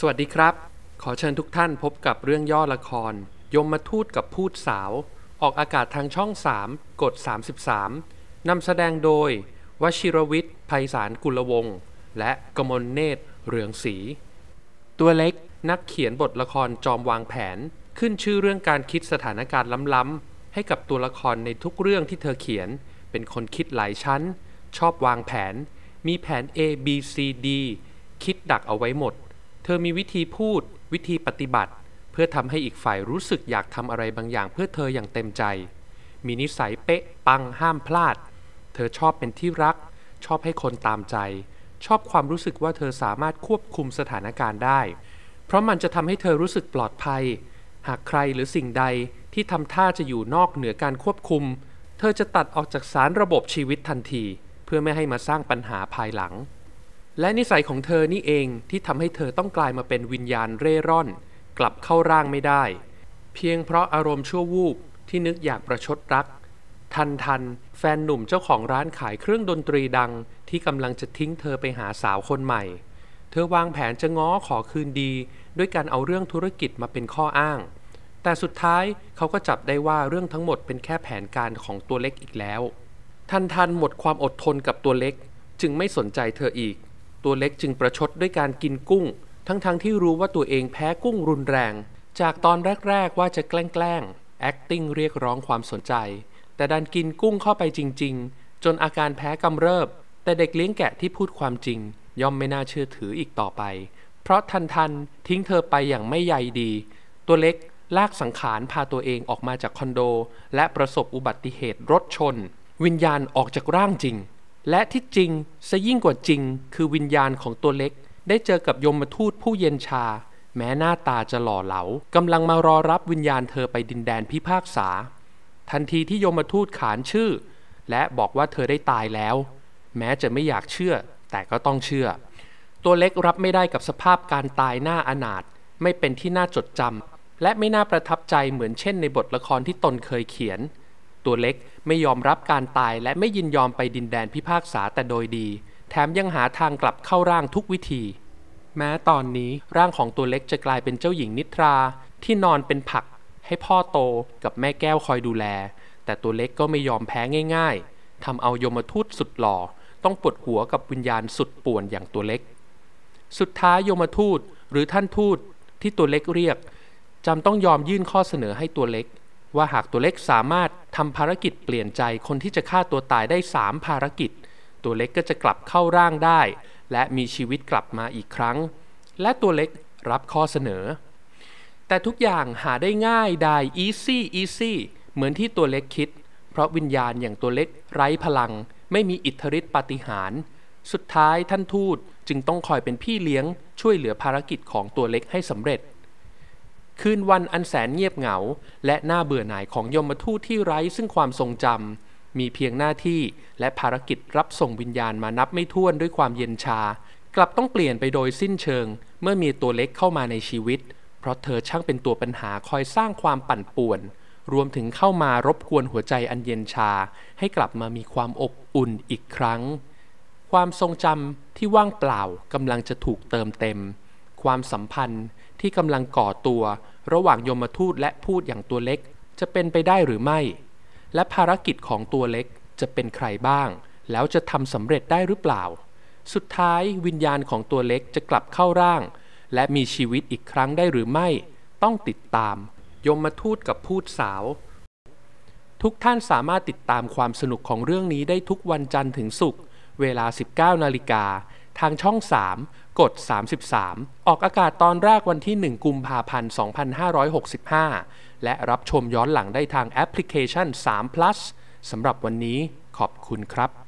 สวัสดีครับ ขอเชิญทุกท่านพบกับเรื่องย่อละคร ยมมาทูตกับพูดสาว ออกอากาศทางช่อง 3 กด 33 นำแสดงโดย วชิรวิทย์ภัยสารกุลวงศ์และกมลเนตรเรืองศรี ตัวเล็กนักเขียนบทละครจอมวางแผน ขึ้นชื่อเรื่องการคิดสถานการณ์ล้ำๆ ให้กับตัวละครในทุกเรื่องที่เธอเขียน เป็นคนคิดหลายชั้น ชอบวางแผน มีแผน A B C D คิดดักเอาไว้หมดเธอมีวิธีพูด วิธีปฏิบัติ เพื่อทำให้อีกฝ่ายรู้สึกอยากทำอะไรบางอย่าง เพื่อเธออย่างเต็มใจ มีนิสัยเป๊ะปังห้ามพลาด เธอชอบเป็นที่รัก ชอบให้คนตามใจ ชอบความรู้สึกว่าเธอสามารถควบคุมสถานการณ์ได้ เพราะมันจะทำให้เธอรู้สึกปลอดภัย หากใครหรือสิ่งใดที่ทำท่าจะอยู่นอกเหนือการควบคุม เธอจะตัดออกจากสารระบบชีวิตทันที เพื่อไม่ให้มาสร้างปัญหาภายหลังและนิสัยของเธอนี่เองที่ทำให้เธอต้องกลายมาเป็นวิญญาณเร่ร่อน กลับเข้าร่างไม่ได้ เพียงเพราะอารมณ์ชั่ววูบ ที่นึกอยากประชดรัก ทันทัน แฟนหนุ่มเจ้าของร้านขายเครื่องดนตรีดังที่กำลังจะทิ้งเธอไปหาสาวคนใหม่ เธอวางแผนจะง้อขอคืนดี ด้วยการเอาเรื่องธุรกิจมาเป็นข้ออ้าง แต่สุดท้ายเขาก็จับได้ว่าเรื่องทั้งหมดเป็นแค่แผนการของตัวเล็กอีกแล้ว ทันทันหมดความอดทนกับตัวเล็กจึงไม่สนใจเธออีกตัวเล็กจึงประชดด้วยการกินกุ้ง ทั้งๆทที่รู้ว่าตัวเองแพ้กุ้งรุนแรง จากตอนแรกๆว่าจะแกล้งๆ acting เรียกร้องความสนใจ แต่ดันกินกุ้งเข้าไปจริง ๆ จนอาการแพ้กำเริบ แต่เด็กเลี้ยงแกะที่พูดความจริงย่อมไม่น่าเชื่อถืออีกต่อไป เพราะทันทันทิ้งเธอไปอย่างไม่ใยดี ตัวเล็กลากสังขารพาตัวเองออกมาจากคอนโด และประสบอุบัติเหตุรถชน วิญญาณออกจากร่างจริงและที่จริงซะยิ่งกว่าจริงคือวิญญาณของตัวเล็ก ได้เจอกับยมทูตผู้เย็นชา แม้หน้าตาจะหล่อเหลากำลังมารอรับวิญญาณเธอไปดินแดนพิพากษา ทันทีที่ยมทูตขานชื่อ และบอกว่าเธอได้ตายแล้ว แม้จะไม่อยากเชื่อ แต่ก็ต้องเชื่อ ตัวเล็กรับไม่ได้กับสภาพการตายหน้าอนาถไม่เป็นที่น่าจดจำและไม่น่าประทับใจเหมือนเช่น ในบทละครที่ตนเคยเขียนตัวเล็กไม่ยอมรับการตายและไม่ยินยอมไปดินแดนพิพากษาแต่โดยดี แถมยังหาทางกลับเข้าร่างทุกวิธี แม้ตอนนี้ร่างของตัวเล็กจะกลายเป็นเจ้าหญิงนิทรา ที่นอนเป็นผัก ให้พ่อโตกับแม่แก้วคอยดูแล แต่ตัวเล็กก็ไม่ยอมแพ้ง่าย ๆทำเอายมทูตสุดหล่อ ต้องปวดหัวกับวิญญาณสุดป่วนอย่างตัวเล็ก สุดท้ายยมทูต หรือท่านทูตที่ตัวเล็กเรียกจำต้องยอมยื่นข้อเสนอให้ตัวเล็ก ว่าหากตัวเล็กสามารถทำภารกิจเปลี่ยนใจคนที่จะฆ่าตัวตายได้ 3 ภารกิจ ตัวเล็กก็จะกลับเข้าร่างได้ และมีชีวิตกลับมาอีกครั้ง และตัวเล็กรับข้อเสนอ แต่ทุกอย่างหาได้ง่ายได้ easy easy เหมือนที่ตัวเล็กคิด เพราะวิญญาณอย่างตัวเล็กไร้พลัง ไม่มีอิทธิฤทธิปาฏิหาริย์สุดท้ายท่านทูตจึงต้องคอยเป็นพี่เลี้ยง ช่วยเหลือภารกิจของตัวเล็กให้สำเร็จคืนวันอันแสนเงียบเหงาและน่าเบื่อหน่ายของยมทูตที่ไร้ซึ่งความทรงจำมีเพียงหน้าที่และภารกิจรับส่งวิญญาณมานับไม่ถ้วนด้วยความเย็นชา กลับต้องเปลี่ยนไปโดยสิ้นเชิงเมื่อมีตัวเล็กเข้ามาในชีวิต เพราะเธอช่างเป็นตัวปัญหาคอยสร้างความปั่นป่วน รวมถึงเข้ามารบกวนหัวใจอันเย็นชาให้กลับมามีความอบอุ่นอีกครั้ง ความทรงจำที่ว่างเปล่ากำลังจะถูกเติมเต็มความสัมพันธ์ที่กำลังก่อตัวระหว่างยมทูตและพูดอย่างตัวเล็กจะเป็นไปได้หรือไม่ และภารกิจของตัวเล็กจะเป็นใครบ้างแล้วจะทำสำเร็จได้หรือเปล่า สุดท้ายวิญญาณของตัวเล็กจะกลับเข้าร่างและมีชีวิตอีกครั้งได้หรือไม่ ต้องติดตามยมมาทูตกับพูดสาว ทุกท่านสามารถติดตามความสนุกของเรื่องนี้ได้ทุกวันจันทร์ถึงศุกร์เวลา 19นาฬิกาทางช่อง3กฎ33 ออกอากาศตอนแรกวันที่ 1 กุมภาพันธ์ 2565 และรับชมย้อนหลังได้ทางแอปพลิเคชัน3 plus สำหรับวันนี้ขอบคุณครับ